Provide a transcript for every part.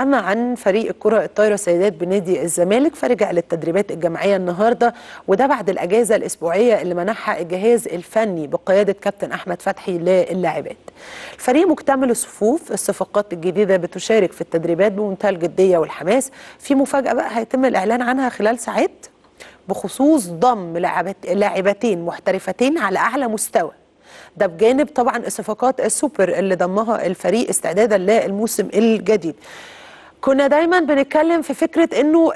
أما عن فريق الكرة الطايرة سيدات بنادي الزمالك فرجع للتدريبات الجماعية النهاردة وده بعد الأجازة الأسبوعية اللي منحها الجهاز الفني بقيادة كابتن أحمد فتحي للاعبات الفريق مكتمل الصفوف الصفقات الجديدة بتشارك في التدريبات بمنتهى الجدية والحماس في مفاجأة بقى هيتم الإعلان عنها خلال ساعات بخصوص ضم لاعبتين محترفتين على أعلى مستوى ده بجانب طبعا الصفقات السوبر اللي ضمها الفريق استعدادا للموسم الجديد كنا دايما بنتكلم في فكره انه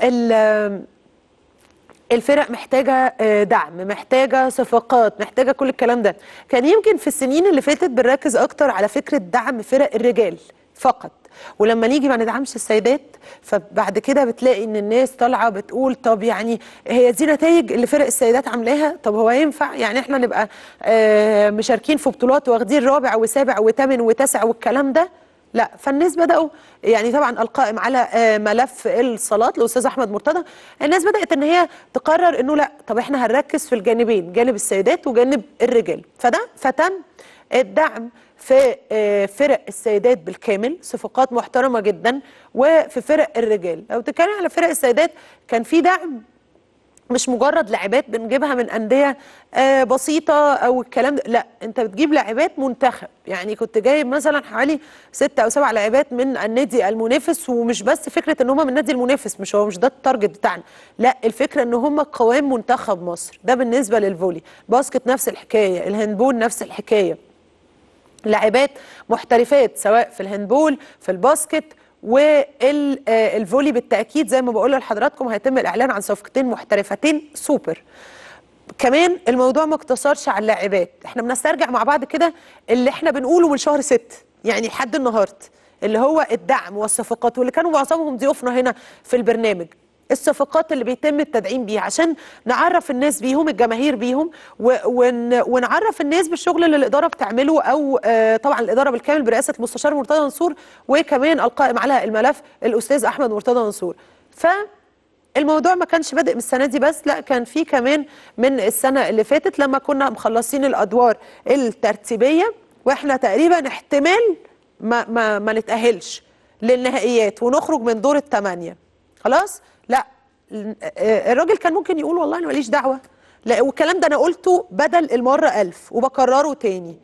الفرق محتاجه آه، دعم محتاجه صفقات محتاجه كل الكلام ده كان يمكن في السنين اللي فاتت بنركز اكتر على فكره دعم فرق الرجال فقط ولما نيجي ما ندعمش السيدات فبعد كده بتلاقي ان الناس طالعه بتقول طب يعني هي دي نتائج اللي فرق السيدات عاملاها طب هو ينفع يعني احنا نبقى آه، مشاركين في بطولات واخدين رابع وسابع وثامن وتاسع والكلام ده لا فالناس بداوا يعني طبعا القائم على آه، ملف الصلاه الاستاذ احمد مرتضى الناس بدات ان هي تقرر انه لا طب احنا هنركز في الجانبين جانب السيدات وجانب الرجال فده فتم الدعم في آه، فرق السيدات بالكامل صفقات محترمه جدا وفي فرق الرجال لو تتكلم على فرق السيدات كان في دعم مش مجرد لاعبات بنجيبها من انديه آه، بسيطه او الكلام ده لا انت بتجيب لاعبات منتخب يعني كنت جايب مثلا حوالي ستة او سبع لاعبات من النادي المنافس ومش بس فكره ان هم من النادي المنافس مش هو مش ده التارجت بتاعنا لا الفكره ان هم قوام منتخب مصر ده بالنسبه للفولي باسكت نفس الحكايه الهندبول نفس الحكايه لاعبات محترفات سواء في الهندبول في الباسكت والفولي آه، بالتاكيد زي ما بقول لحضراتكم هيتم الاعلان عن صفقتين محترفتين سوبر كمان الموضوع ما اقتصرش على اللاعبات احنا بنسترجع مع بعض كده اللي احنا بنقوله من شهر 6 يعني لحد النهارده اللي هو الدعم والصفقات واللي كانوا معظمهم ضيوفنا هنا في البرنامج الصفقات اللي بيتم التدعيم بيها عشان نعرف الناس بيهم الجماهير بيهم ونعرف الناس بالشغل اللي الاداره بتعمله او آه، طبعا الاداره بالكامل برئاسه المستشار مرتضى منصور وكمان القائم على الملف الاستاذ احمد مرتضى منصور ف الموضوع ما كانش بادئ من السنه دي بس لا كان في كمان من السنه اللي فاتت لما كنا مخلصين الادوار الترتيبيه واحنا تقريبا احتمال ما ما, ما نتاهلش للنهائيات ونخرج من دور الثمانيه خلاص لا الراجل كان ممكن يقول والله انا ماليش دعوه لا والكلام ده انا قلته بدل المره ألف وبكرره تاني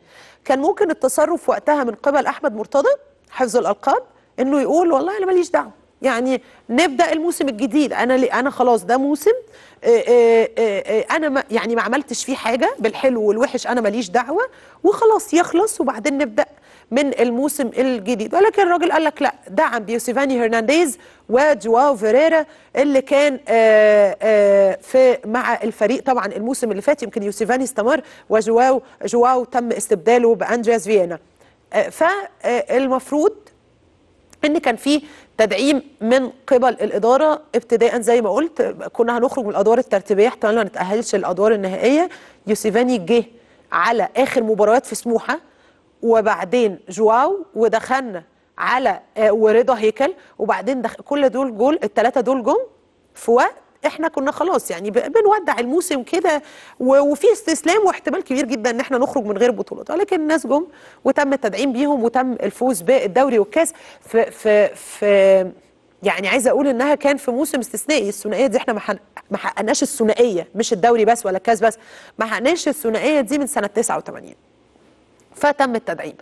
كان ممكن التصرف وقتها من قبل احمد مرتضى حفظ الالقاب انه يقول والله انا ماليش دعوه يعني نبدا الموسم الجديد انا انا خلاص ده موسم آه، آه، آه، انا ما يعني ما عملتش فيه حاجه بالحلو والوحش انا ماليش دعوه وخلاص يخلص وبعدين نبدا من الموسم الجديد ولكن الراجل قال لك لا دعم بيوسيفاني هرنانديز وجواو فيريرا اللي كان آآ آآ في مع الفريق طبعا الموسم اللي فات يمكن يوسيفاني استمر وجواو جواو تم استبداله باندرياس فيينا فالمفروض ان كان في تدعيم من قبل الاداره ابتداء زي ما قلت كنا هنخرج من الادوار الترتيبيه احتمال ما نتاهلش للادوار النهائيه يوسيفاني جه على اخر مباريات في سموحه وبعدين جواو ودخلنا على آه، ورضا هيكل وبعدين دخل كل دول جول الثلاثه دول جم في وقت احنا كنا خلاص يعني بنودع الموسم كده وفي استسلام واحتمال كبير جدا ان احنا نخرج من غير بطولات ولكن الناس جم وتم التدعيم بيهم وتم الفوز بالدوري والكاس في في في يعني عايزه اقول انها كان في موسم استثنائي الثنائيه دي احنا ما حققناش الثنائيه مش الدوري بس ولا الكاس بس ما حققناش الثنائيه دي من سنه 89 فتم التدعيم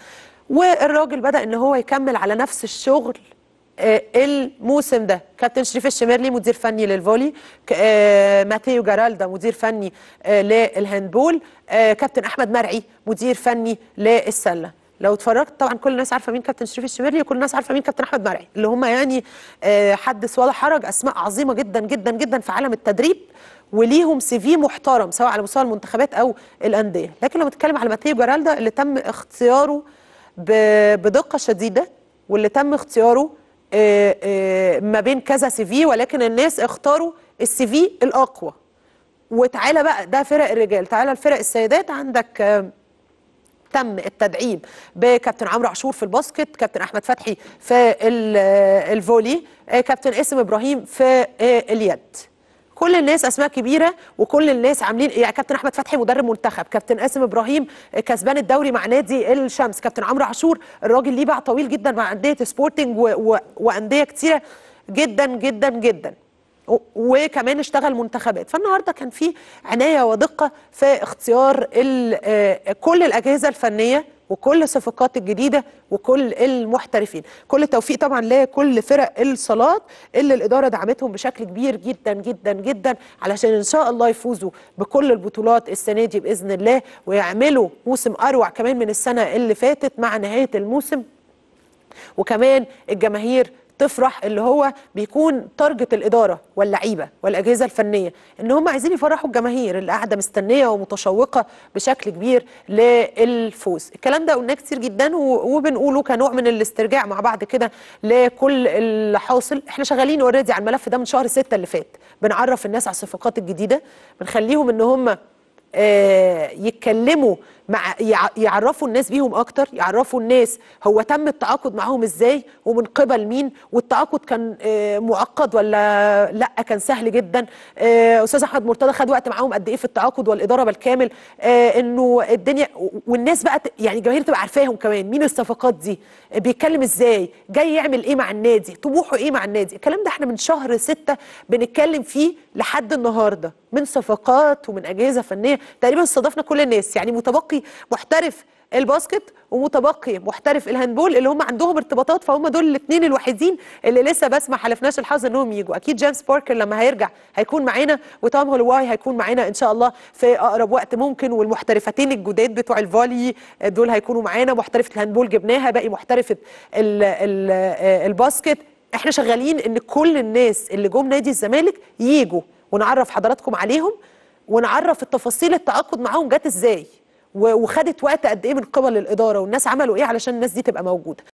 والراجل بدا ان هو يكمل على نفس الشغل آه، الموسم ده كابتن شريف الشميرلي مدير فني للفولي آه، ماتيو جارالدا مدير فني آه، للهاندبول كابتن احمد مرعي مدير فني للسله لو اتفرجت طبعا كل الناس عارفه مين كابتن شريف الشميرلي وكل الناس عارفه مين كابتن احمد مرعي اللي هم يعني حدث ولا حرج اسماء عظيمه جدا جدا جدا في عالم التدريب وليهم سي في محترم سواء على مستوى المنتخبات او الانديه لكن لو بتكلم على ماتيو جارالدا اللي تم اختياره بدقه شديده واللي تم اختياره آه، آه، ما بين كذا سي في ولكن الناس اختاروا السي في الاقوى وتعالى بقى ده فرق الرجال تعالى الفرق السيدات عندك آه، تم التدعيم بكابتن عمرو عاشور في الباسكت كابتن احمد فتحي في الفولي كابتن اسم ابراهيم في اليد كل الناس اسماء كبيره وكل الناس عاملين يعني كابتن احمد فتحي مدرب منتخب كابتن قاسم ابراهيم كسبان الدوري مع نادي الشمس كابتن عمرو عاشور الراجل ليه باع طويل جدا مع انديه سبورتنج و... و... وانديه كتيره جدا جدا جدا وكمان اشتغل منتخبات فالنهارده كان في عنايه ودقه في اختيار آه، كل الاجهزه الفنيه وكل الصفقات الجديده وكل المحترفين كل التوفيق طبعا لكل فرق الصالات اللي الاداره دعمتهم بشكل كبير جدا جدا جدا علشان ان شاء الله يفوزوا بكل البطولات السنه دي باذن الله ويعملوا موسم اروع كمان من السنه اللي فاتت مع نهايه الموسم وكمان الجماهير تفرح اللي هو بيكون تارجت الاداره واللعيبه والاجهزه الفنيه ان هم عايزين يفرحوا الجماهير اللي قاعده مستنيه ومتشوقه بشكل كبير للفوز الكلام ده قلناه كتير جدا وبنقوله كنوع من الاسترجاع مع بعض كده لكل اللي حاصل احنا شغالين اوريدي على الملف ده من شهر 6 اللي فات بنعرف الناس على الصفقات الجديده بنخليهم ان هم آه، يتكلموا مع يعرفوا الناس بيهم اكتر يعرفوا الناس هو تم التعاقد معاهم ازاي ومن قبل مين والتعاقد كان آه، معقد ولا لا كان سهل جدا آه، استاذ احمد مرتضى خد وقت معاهم قد ايه في التعاقد والاداره بالكامل انه الدنيا والناس بقى يعني الجماهير تبقى عارفاهم كمان مين الصفقات دي بيتكلم ازاي جاي يعمل ايه مع النادي طموحه ايه مع النادي الكلام ده احنا من شهر ستة بنتكلم فيه لحد النهارده من صفقات ومن اجهزه فنيه تقريبا استضفنا كل الناس يعني متبقي محترف الباسكت ومتبقي محترف الهاندبول اللي هم عندهم ارتباطات فهم دول الاثنين الوحيدين اللي لسه بس ما حلفناش الحظ انهم يجوا اكيد جيمس باركر لما هيرجع هيكون معانا وتوم هولواي هيكون معانا ان شاء الله في اقرب وقت ممكن والمحترفتين الجداد بتوع الفالي دول هيكونوا معانا محترفه الهاندبول جبناها باقي محترفه آه، آه، الباسكت احنا شغالين ان كل الناس اللي جم نادي الزمالك يجوا ونعرف حضراتكم عليهم ونعرف التفاصيل التعاقد معاهم جت ازاي وخدت وقت قد ايه من قبل الاداره والناس عملوا ايه علشان الناس دي تبقى موجوده